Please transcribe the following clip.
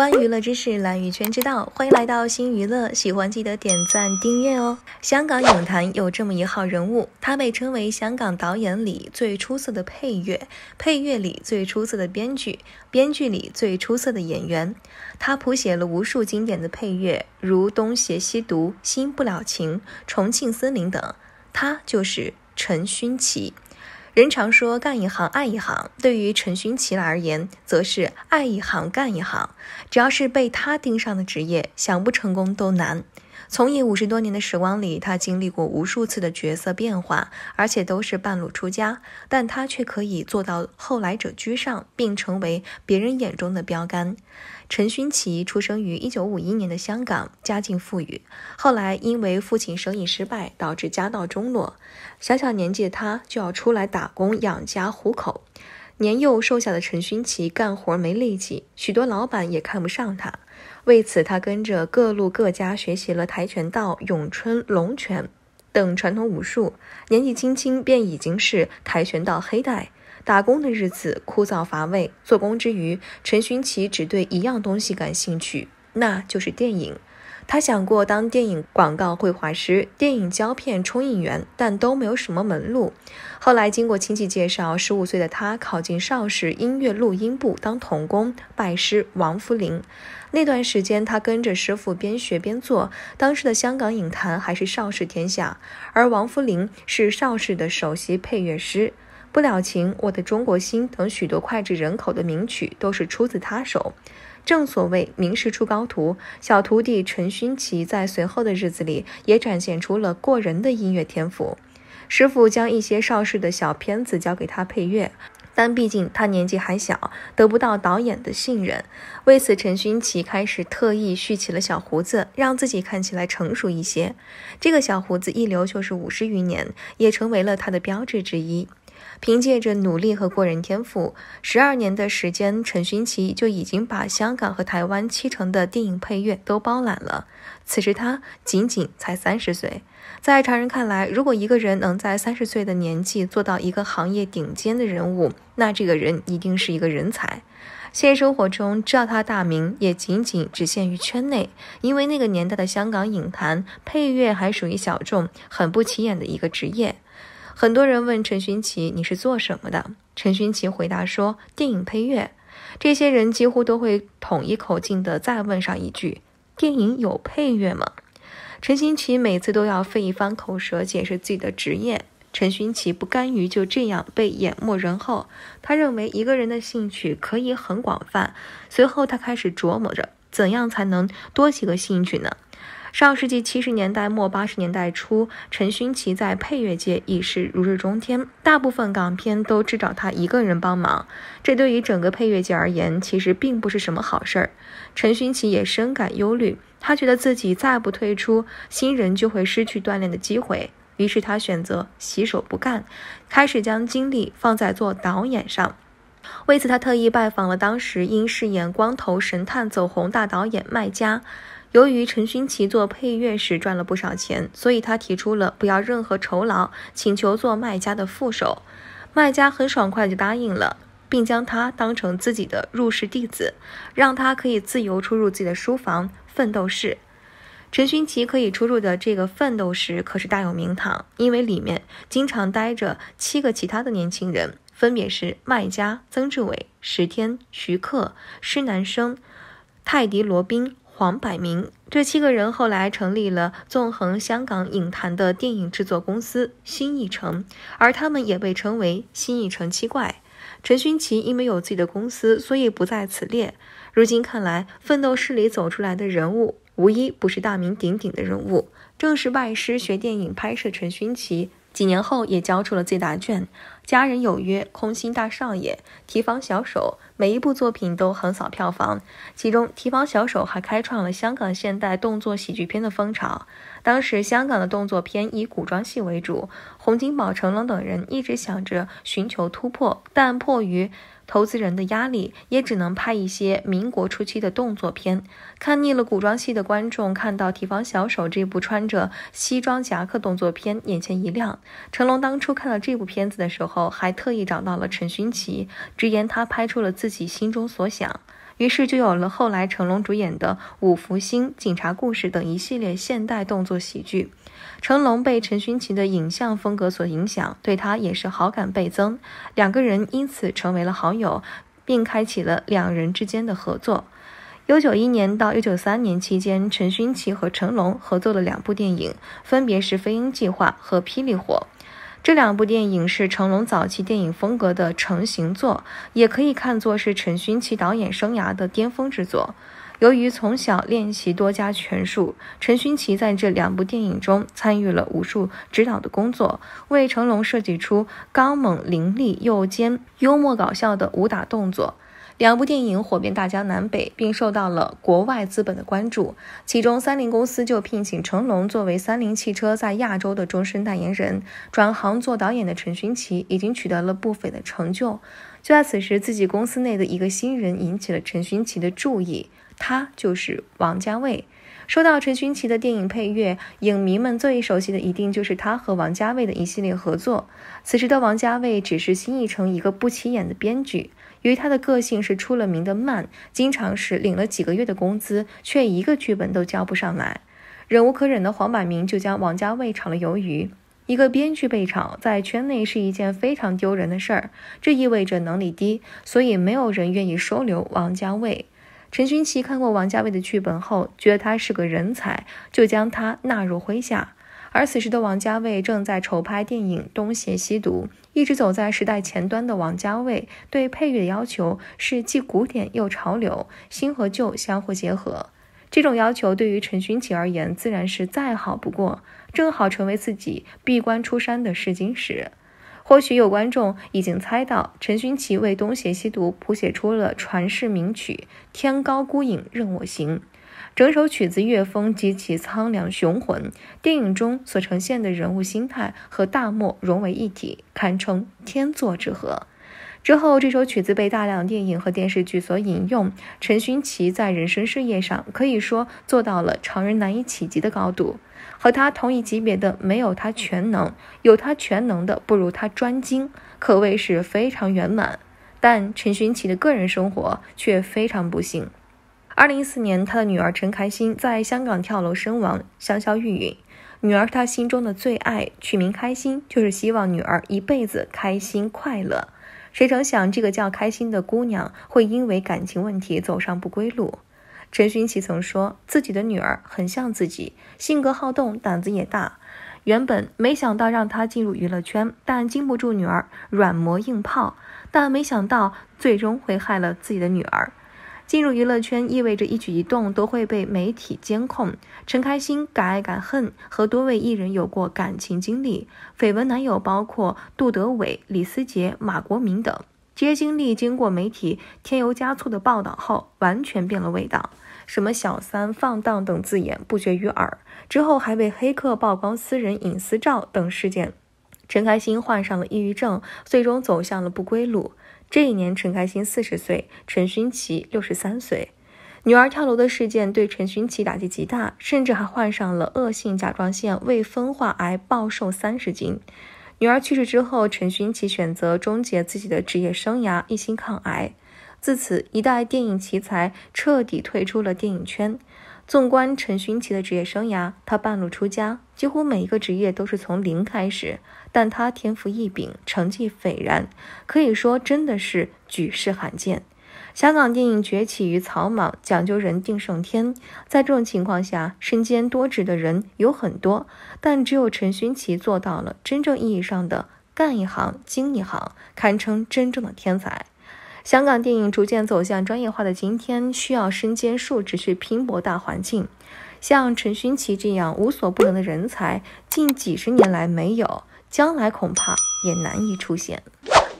关娱乐之事，蓝雨圈知道，欢迎来到新娱乐。喜欢记得点赞订阅哦。香港影坛有这么一号人物，他被称为香港导演里最出色的配乐，配乐里最出色的编剧，编剧里最出色的演员。他谱写了无数经典的配乐，如《东邪西毒》《新不了情》《重庆森林》等。他就是陈勋奇。人常说干一行爱一行，对于陈勋奇来而言，则是爱一行干一行。只要是被他盯上的职业，想不成功都难。从业五十多年的时光里，他经历过无数次的角色变化，而且都是半路出家，但他却可以做到后来者居上，并成为别人眼中的标杆。陈勋奇出生于一九五一年的香港，家境富裕，后来因为父亲生意失败，导致家道中落。小小年纪的他就要出来打工养家糊口。年幼瘦小的陈勋奇干活没力气，许多老板也看不上他。为此，他跟着各路各家学习了跆拳道、咏春、龙拳等传统武术，年纪轻轻便已经是跆拳道黑带。打工的日子枯燥乏味，做工之余，陈勋奇只对一样东西感兴趣，那就是电影。他想过当电影广告绘画师、电影胶片冲印员，但都没有什么门路。后来经过亲戚介绍，十五岁的他考进邵氏音乐录音部当童工，拜师王福林。那段时间，他跟着师傅边学边做。当时的香港影坛还是邵氏天下，而王福林是邵氏的首席配乐师，《不了情》《我的中国心》等许多脍炙人口的名曲都是出自他手。正所谓名师出高徒，小徒弟陈勋奇在随后的日子里也展现出了过人的音乐天赋。师傅将一些邵氏的小片子交给他配乐，但毕竟他年纪还小，得不到导演的信任。为此，陈勋奇开始特意蓄起了小胡子，让自己看起来成熟一些。这个小胡子一留就是五十余年，也成为了他的标志之一。凭借着努力和过人天赋，十二年的时间，陈勋奇就已经把香港和台湾七成的电影配乐都包揽了。此时他仅仅才三十岁。在常人看来，如果一个人能在三十岁的年纪做到一个行业顶尖的人物，那这个人一定是一个人才。现实生活中，知道他大名也仅仅只限于圈内，因为那个年代的香港影坛配乐还属于小众、很不起眼的一个职业。很多人问陈勋奇你是做什么的？陈勋奇回答说电影配乐。这些人几乎都会统一口径的再问上一句：电影有配乐吗？陈勋奇每次都要费一番口舌解释自己的职业。陈勋奇不甘于就这样被淹没人后，他认为一个人的兴趣可以很广泛。随后他开始琢磨着怎样才能多几个兴趣呢？上世纪七十年代末八十年代初，陈勋奇在配乐界已是如日中天，大部分港片都只找他一个人帮忙。这对于整个配乐界而言，其实并不是什么好事儿。陈勋奇也深感忧虑，他觉得自己再不退出，新人就会失去锻炼的机会。于是他选择洗手不干，开始将精力放在做导演上。为此，他特意拜访了当时因饰演光头神探走红大导演麦家。由于陈勋奇做配乐时赚了不少钱，所以他提出了不要任何酬劳，请求做卖家的副手。卖家很爽快就答应了，并将他当成自己的入室弟子，让他可以自由出入自己的书房奋斗室。陈勋奇可以出入的这个奋斗室可是大有名堂，因为里面经常待着七个其他的年轻人，分别是卖家、曾志伟、石天、徐克、施南生、泰迪·罗宾。黄百鸣这七个人后来成立了纵横香港影坛的电影制作公司新艺城，而他们也被称为新艺城七怪。陈勋奇因为有自己的公司，所以不在此列。如今看来，奋斗市里走出来的人物，无一不是大名鼎鼎的人物。正是拜师学电影拍摄，陈勋奇。几年后，也交出了最大卷，《佳人有约》《空心大少爷》《提防小手》，每一部作品都横扫票房。其中，《提防小手》还开创了香港现代动作喜剧片的风潮。当时，香港的动作片以古装戏为主。洪金宝、成龙等人一直想着寻求突破，但迫于投资人的压力，也只能拍一些民国初期的动作片。看腻了古装戏的观众，看到《提防小手》这部穿着西装夹克动作片，眼前一亮。成龙当初看到这部片子的时候，还特意找到了陈勋奇，直言他拍出了自己心中所想。于是就有了后来成龙主演的《五福星》《警察故事》等一系列现代动作喜剧。成龙被陈勋奇的影像风。风格所影响，对他也是好感倍增，两个人因此成为了好友，并开启了两人之间的合作。一九九一年到一九三年期间，陈勋奇和成龙合作了两部电影，分别是《飞鹰计划》和《霹雳火》。这两部电影是成龙早期电影风格的成型作，也可以看作是陈勋奇导演生涯的巅峰之作。由于从小练习多家拳术，陈勋奇在这两部电影中参与了武术指导的工作，为成龙设计出刚猛凌厉又兼幽默搞笑的武打动作。两部电影火遍大江南北，并受到了国外资本的关注。其中，三菱公司就聘请成龙作为三菱汽车在亚洲的终身代言人。转行做导演的陈勋奇已经取得了不菲的成就。就在此时，自己公司内的一个新人引起了陈勋奇的注意，他就是王家卫。说到陈勋奇的电影配乐，影迷们最熟悉的一定就是他和王家卫的一系列合作。此时的王家卫只是新艺城一个不起眼的编剧。由于他的个性是出了名的慢，经常是领了几个月的工资，却一个剧本都交不上来。忍无可忍的黄百鸣就将王家卫炒了鱿鱼。一个编剧被炒，在圈内是一件非常丢人的事儿，这意味着能力低，所以没有人愿意收留王家卫。陈勋奇看过王家卫的剧本后，觉得他是个人才，就将他纳入麾下。而此时的王家卫正在筹拍电影《东邪西毒》。一直走在时代前端的王家卫对配乐的要求是既古典又潮流，新和旧相互结合。这种要求对于陈勋奇而言自然是再好不过，正好成为自己闭关出山的试金石。或许有观众已经猜到，陈勋奇为《东邪西毒》谱写出了传世名曲《天高孤影任我行》。整首曲子乐风极其苍凉雄浑，电影中所呈现的人物心态和大漠融为一体，堪称天作之合。之后，这首曲子被大量电影和电视剧所引用。陈勋奇在人生事业上可以说做到了常人难以企及的高度。和他同一级别的没有他全能，有他全能的不如他专精，可谓是非常圆满。但陈勋奇的个人生活却非常不幸。二零一四年，他的女儿陈开心在香港跳楼身亡，香消玉殒。女儿是他心中的最爱，取名开心，就是希望女儿一辈子开心快乐。谁成想，这个叫开心的姑娘会因为感情问题走上不归路？陈勋奇曾说，自己的女儿很像自己，性格好动，胆子也大。原本没想到让她进入娱乐圈，但经不住女儿软磨硬泡，但没想到最终会害了自己的女儿。进入娱乐圈意味着一举一动都会被媒体监控。陈开心敢爱敢恨，和多位艺人有过感情经历，绯闻男友包括杜德伟、李思捷、马国明等。这些经历经过媒体添油加醋的报道后，完全变了味道，什么小三、放荡等字眼不绝于耳。之后还被黑客曝光私人隐私照等事件，陈开心患上了抑郁症，最终走向了不归路。这一年，陈开兴四十岁，陈勋奇六十三岁。女儿跳楼的事件对陈勋奇打击极大，甚至还患上了恶性甲状腺未分化癌，暴瘦三十斤。女儿去世之后，陈勋奇选择终结自己的职业生涯，一心抗癌。自此，一代电影奇才彻底退出了电影圈。纵观陈勋奇的职业生涯，他半路出家，几乎每一个职业都是从零开始，但他天赋异禀，成绩斐然，可以说真的是举世罕见。香港电影崛起于草莽，讲究人定胜天，在这种情况下，身兼多职的人有很多，但只有陈勋奇做到了真正意义上的干一行精一行，堪称真正的天才。香港电影逐渐走向专业化的今天，需要身兼数职去拼搏大环境。像陈勋奇这样无所不能的人才，近几十年来没有，将来恐怕也难以出现。